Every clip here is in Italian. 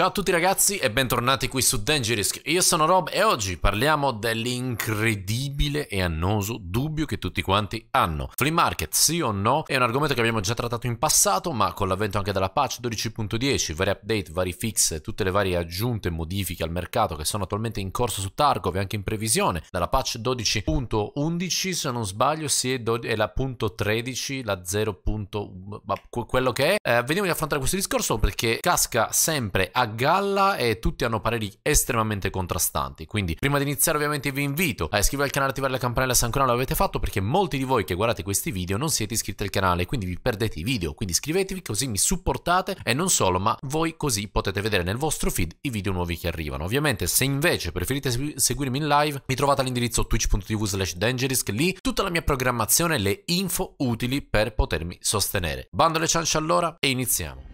Ciao a tutti ragazzi e bentornati qui su Dangerous. io sono Rob e oggi parliamo dell'incredibile e annoso dubbio che tutti quanti hanno. Flea market, sì o no, è un argomento che abbiamo già trattato in passato, ma con l'avvento anche della patch 12.10, vari update, vari fix, tutte le varie aggiunte modifiche al mercato che sono attualmente in corso su Tarkov e anche in previsione, dalla patch 12.11 se non sbaglio, sì, è la punto 13, la 0. quello che è, eh, veniamo ad affrontare questo discorso perché casca sempre a galla e tutti hanno pareri estremamente contrastanti. Quindi prima di iniziare ovviamente vi invito a iscrivervi al canale, attivare la campanella se ancora non l'avete fatto perché molti di voi che guardate questi video non siete iscritti al canale quindi vi perdete i video. Quindi iscrivetevi così mi supportate e non solo ma voi così potete vedere nel vostro feed i video nuovi che arrivano. Ovviamente se invece preferite seguirmi in live mi trovate all'indirizzo twitch.tv slash dangerisk lì tutta la mia programmazione e le info utili per potermi sostenere. Bando alle ciance allora e iniziamo.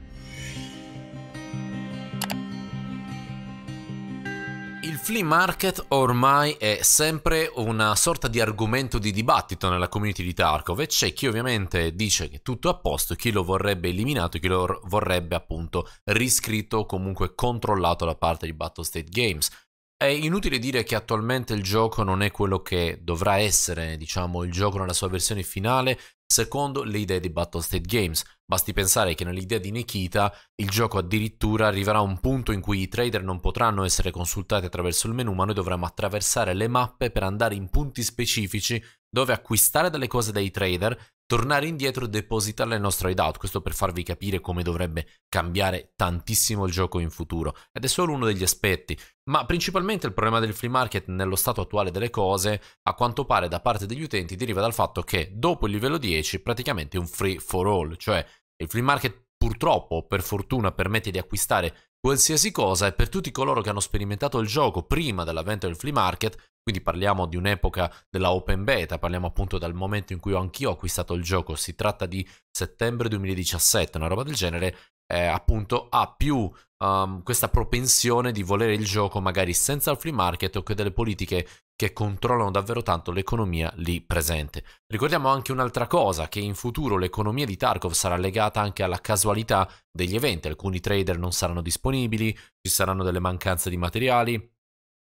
Flea Market ormai è sempre una sorta di argomento di dibattito nella community di Tarkov e c'è chi ovviamente dice che tutto è a posto, chi lo vorrebbe eliminato, chi lo vorrebbe appunto riscritto o comunque controllato da parte di Battlestate Games. È inutile dire che attualmente il gioco non è quello che dovrà essere, diciamo, il gioco nella sua versione finale, Secondo, le idee di Battlestate Games. Basti pensare che nell'idea di Nikita il gioco addirittura arriverà a un punto in cui i trader non potranno essere consultati attraverso il menu, ma noi dovremo attraversare le mappe per andare in punti specifici dove acquistare delle cose dai trader tornare indietro e depositare le nostre hideout. Questo per farvi capire come dovrebbe cambiare tantissimo il gioco in futuro. Ed è solo uno degli aspetti. Ma principalmente il problema del free market nello stato attuale delle cose, a quanto pare da parte degli utenti, deriva dal fatto che dopo il livello 10 praticamente è un free for all, cioè il free market purtroppo, per fortuna, permette di acquistare qualsiasi cosa e per tutti coloro che hanno sperimentato il gioco prima dell'avvento del flea market quindi parliamo di un'epoca della open beta, parliamo appunto dal momento in cui anch'io ho acquistato il gioco, si tratta di settembre 2017, una roba del genere, eh, appunto ha più um, questa propensione di volere il gioco magari senza il free market o che delle politiche che controllano davvero tanto l'economia lì presente. Ricordiamo anche un'altra cosa, che in futuro l'economia di Tarkov sarà legata anche alla casualità degli eventi, alcuni trader non saranno disponibili, ci saranno delle mancanze di materiali,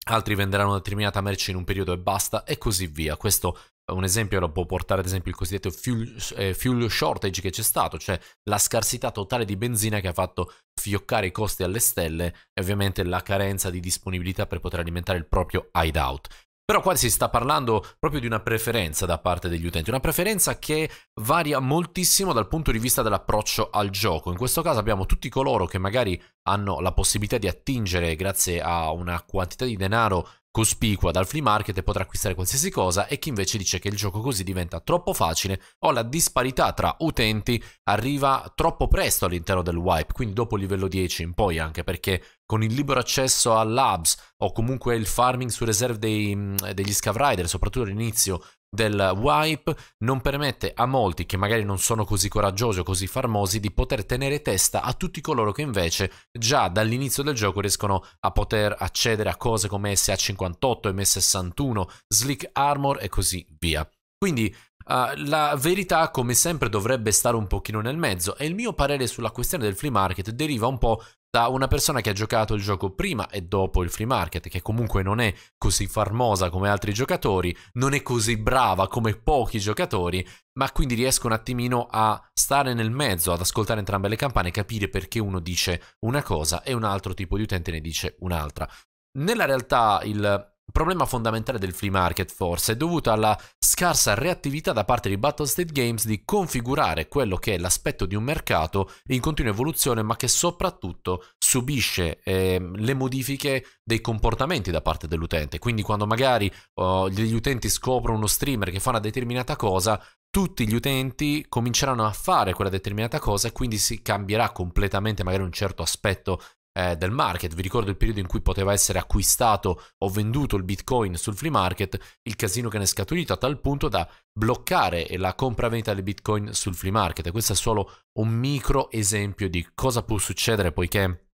altri venderanno determinata merce in un periodo e basta e così via. Questo un esempio lo può portare ad esempio il cosiddetto fuel, eh, fuel shortage che c'è stato, cioè la scarsità totale di benzina che ha fatto fioccare i costi alle stelle e ovviamente la carenza di disponibilità per poter alimentare il proprio hideout. Però qua si sta parlando proprio di una preferenza da parte degli utenti, una preferenza che varia moltissimo dal punto di vista dell'approccio al gioco. In questo caso abbiamo tutti coloro che magari hanno la possibilità di attingere grazie a una quantità di denaro cospicua dal free market e potrà acquistare qualsiasi cosa e chi invece dice che il gioco così diventa troppo facile o la disparità tra utenti arriva troppo presto all'interno del wipe, quindi dopo il livello 10 in poi anche perché con il libero accesso a labs o comunque il farming su reserve dei, mm, degli Scavrider, soprattutto all'inizio del wipe, non permette a molti che magari non sono così coraggiosi o così farmosi di poter tenere testa a tutti coloro che invece già dall'inizio del gioco riescono a poter accedere a cose come SA58, M61, Slick Armor e così via. Quindi Uh, la verità, come sempre, dovrebbe stare un pochino nel mezzo e il mio parere sulla questione del flea market deriva un po' da una persona che ha giocato il gioco prima e dopo il free market, che comunque non è così famosa come altri giocatori, non è così brava come pochi giocatori, ma quindi riesco un attimino a stare nel mezzo, ad ascoltare entrambe le campane, e capire perché uno dice una cosa e un altro tipo di utente ne dice un'altra. Nella realtà il problema fondamentale del free market forse è dovuto alla scarsa reattività da parte di Battlestate Games di configurare quello che è l'aspetto di un mercato in continua evoluzione ma che soprattutto subisce eh, le modifiche dei comportamenti da parte dell'utente. Quindi quando magari oh, gli utenti scoprono uno streamer che fa una determinata cosa, tutti gli utenti cominceranno a fare quella determinata cosa e quindi si cambierà completamente magari un certo aspetto eh, del market. Vi ricordo il periodo in cui poteva essere acquistato o venduto il bitcoin sul free market, il casino che ne è scaturito a tal punto da bloccare la compravendita del bitcoin sul free market. E questo è solo un micro esempio di cosa può succedere poiché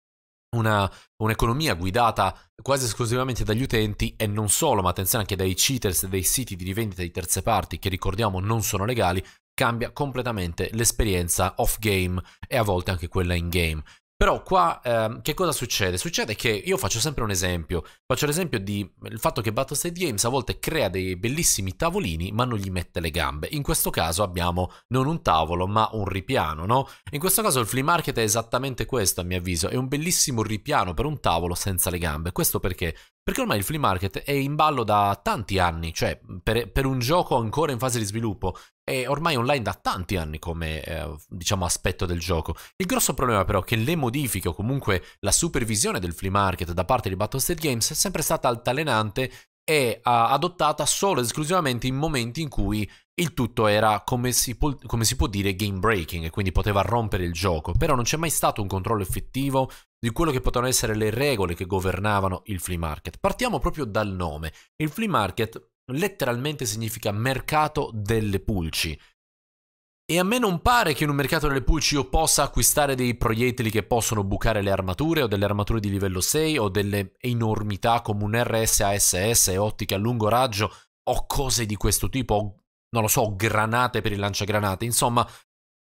una, un'economia guidata quasi esclusivamente dagli utenti e non solo, ma attenzione anche dai cheaters e dai siti di rivendita di terze parti che ricordiamo non sono legali, cambia completamente l'esperienza off game e a volte anche quella in game. Però qua ehm, che cosa succede? Succede che io faccio sempre un esempio, faccio l'esempio del mm, fatto che Battlestate Games a volte crea dei bellissimi tavolini ma non gli mette le gambe. In questo caso abbiamo non un tavolo ma un ripiano, no? In questo caso il flea market è esattamente questo a mio avviso, è un bellissimo ripiano per un tavolo senza le gambe. Questo perché? Perché ormai il flea market è in ballo da tanti anni, cioè per, per un gioco ancora in fase di sviluppo, è ormai online da tanti anni come eh, diciamo, aspetto del gioco. Il grosso problema però è che le modifiche o comunque la supervisione del flea market da parte di Battlestar Games è sempre stata altalenante e eh, adottata solo ed esclusivamente in momenti in cui il tutto era, come si, può, come si, può, dire, game breaking, quindi poteva rompere il gioco, però non c'è mai stato un controllo effettivo di quello che potevano essere le regole che governavano il flea market. Partiamo proprio dal nome. Il flea market letteralmente significa mercato delle pulci. E a me non pare che in un mercato delle pulci io possa acquistare dei proiettili che possono bucare le armature o delle armature di livello 6 o delle enormità come un RSASS, ottiche a lungo raggio o cose di questo tipo, non lo so, granate per il lanciagranate. Insomma,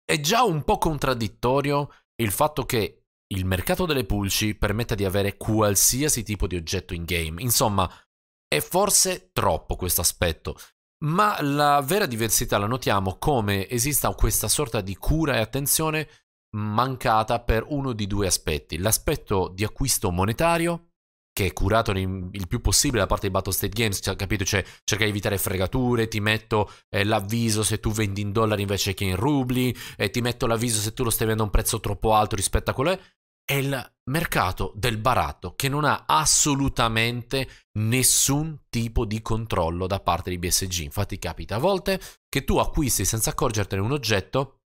è già un po' contraddittorio il fatto che il mercato delle pulci permetta di avere qualsiasi tipo di oggetto in game. Insomma, è forse troppo questo aspetto. Ma la vera diversità la notiamo come esista questa sorta di cura e attenzione mancata per uno di due aspetti. L'aspetto di acquisto monetario che è curato il più possibile da parte di Battle State Games, cioè, capito? Cioè, cerca di evitare fregature, ti metto eh, l'avviso se tu vendi in dollari invece che in rubli, eh, ti metto l'avviso se tu lo stai vendendo a un prezzo troppo alto rispetto a quello è. È il mercato del baratto che non ha assolutamente nessun tipo di controllo da parte di BSG. Infatti capita a volte che tu acquisti senza accorgertene un oggetto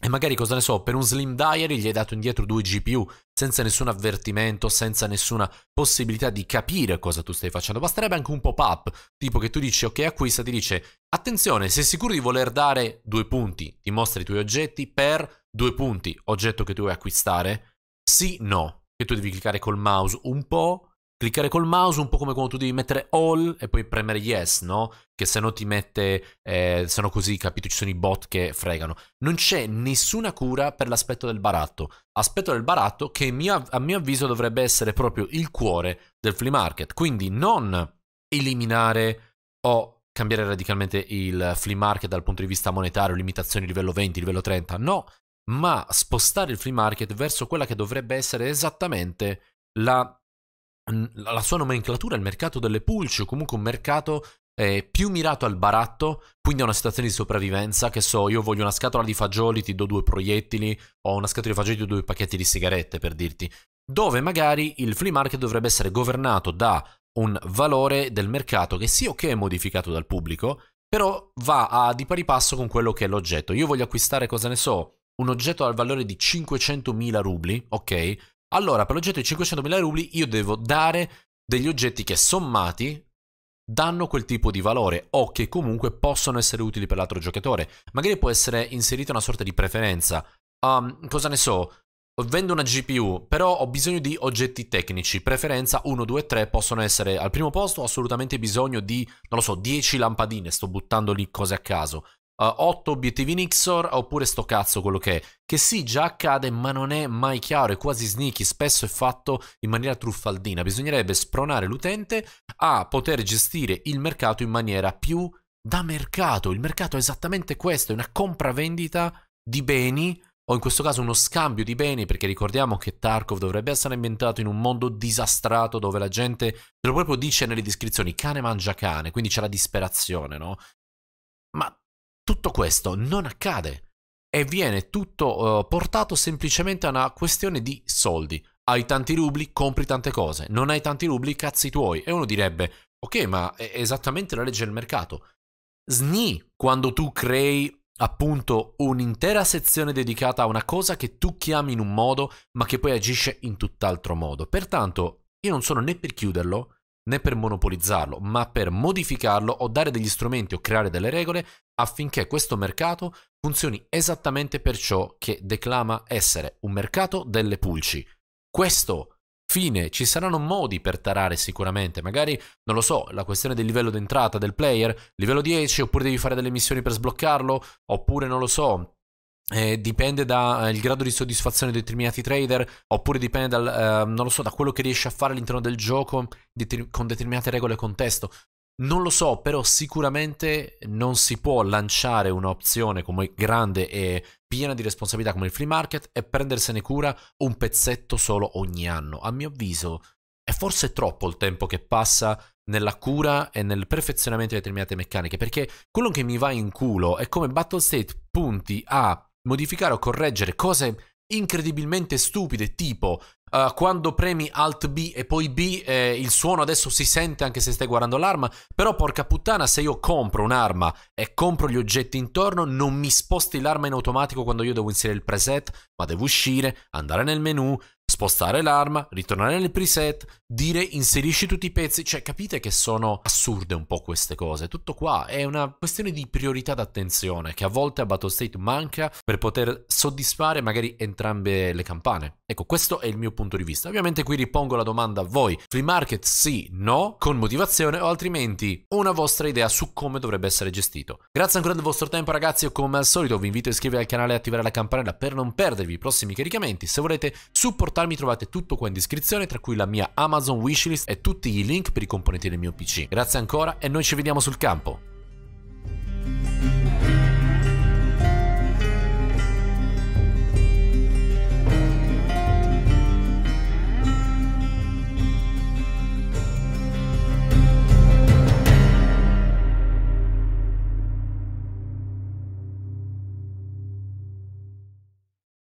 e magari cosa ne so, per un Slim Diary gli hai dato indietro due GPU senza nessun avvertimento, senza nessuna possibilità di capire cosa tu stai facendo. Basterebbe anche un pop-up, tipo che tu dici ok acquista, ti dice attenzione, sei sicuro di voler dare due punti, ti mostri i tuoi oggetti per due punti, oggetto che tu vuoi acquistare? Sì, no, che tu devi cliccare col mouse un po', cliccare col mouse, un po' come quando tu devi mettere all e poi premere yes, no? Che se no ti mette, eh, se no così, capito, ci sono i bot che fregano. Non c'è nessuna cura per l'aspetto del baratto. Aspetto del baratto che mia, a mio avviso dovrebbe essere proprio il cuore del flea market. Quindi non eliminare o cambiare radicalmente il flea market dal punto di vista monetario, limitazioni livello 20, livello 30, no, ma spostare il flea market verso quella che dovrebbe essere esattamente la la sua nomenclatura è il mercato delle pulci, o comunque un mercato eh, più mirato al baratto, quindi a una situazione di sopravvivenza, che so, io voglio una scatola di fagioli, ti do due proiettili, o una scatola di fagioli, ti do due pacchetti di sigarette, per dirti, dove magari il flea market dovrebbe essere governato da un valore del mercato che sì o okay, che è modificato dal pubblico, però va a di pari passo con quello che è l'oggetto. Io voglio acquistare, cosa ne so, un oggetto al valore di 500.000 rubli, ok? Allora, per l'oggetto di 500.000 rubli io devo dare degli oggetti che sommati danno quel tipo di valore o che comunque possono essere utili per l'altro giocatore. Magari può essere inserita una sorta di preferenza. Um, cosa ne so? Vendo una GPU, però ho bisogno di oggetti tecnici. Preferenza 1, 2, 3 possono essere al primo posto. Ho assolutamente bisogno di, non lo so, 10 lampadine. Sto buttando lì cose a caso uh, eh, 8 obiettivi Nixor oppure sto cazzo quello che è. Che sì, già accade, ma non è mai chiaro, è quasi sneaky, spesso è fatto in maniera truffaldina. Bisognerebbe spronare l'utente a poter gestire il mercato in maniera più da mercato. Il mercato è esattamente questo, è una compravendita di beni o in questo caso uno scambio di beni, perché ricordiamo che Tarkov dovrebbe essere ambientato in un mondo disastrato dove la gente, te lo proprio dice nelle descrizioni, cane mangia cane, quindi c'è la disperazione, no? tutto questo non accade e viene tutto uh, portato semplicemente a una questione di soldi. Hai tanti rubli, compri tante cose, non hai tanti rubli, cazzi tuoi. E uno direbbe, ok, ma è esattamente la legge del mercato. Sni quando tu crei appunto un'intera sezione dedicata a una cosa che tu chiami in un modo ma che poi agisce in tutt'altro modo. Pertanto io non sono né per chiuderlo né per monopolizzarlo, ma per modificarlo o dare degli strumenti o creare delle regole affinché questo mercato funzioni esattamente per ciò che declama essere un mercato delle pulci. Questo fine, ci saranno modi per tarare sicuramente, magari non lo so, la questione del livello d'entrata del player, livello 10, oppure devi fare delle missioni per sbloccarlo, oppure non lo so, eh, dipende dal eh, grado di soddisfazione di determinati trader, oppure dipende dal, eh, so, da quello che riesce a fare all'interno del gioco deter- con determinate regole e contesto. Non lo so, però sicuramente non si può lanciare un'opzione come grande e piena di responsabilità come il free market e prendersene cura un pezzetto solo ogni anno. A mio avviso è forse troppo il tempo che passa nella cura e nel perfezionamento di determinate meccaniche, perché quello che mi va in culo è come Battle State punti a modificare o correggere cose incredibilmente stupide, tipo uh, quando premi Alt B e poi B eh, il suono adesso si sente anche se stai guardando l'arma, però porca puttana se io compro un'arma e compro gli oggetti intorno non mi sposti l'arma in automatico quando io devo inserire il preset, ma devo uscire, andare nel menu, spostare l'arma, ritornare nel preset, dire inserisci tutti i pezzi, cioè capite che sono assurde un po' queste cose, tutto qua è una questione di priorità d'attenzione che a volte a Battle State manca per poter soddisfare magari entrambe le campane. Ecco, questo è il mio punto di vista. Ovviamente qui ripongo la domanda a voi, free market sì, no, con motivazione o altrimenti una vostra idea su come dovrebbe essere gestito. Grazie ancora del vostro tempo ragazzi e come al solito vi invito a iscrivervi al canale e attivare la campanella per non perdervi i prossimi caricamenti. Se volete supportare supportarmi trovate tutto qua in descrizione, tra cui la mia Amazon wishlist e tutti i link per i componenti del mio PC. Grazie ancora e noi ci vediamo sul campo.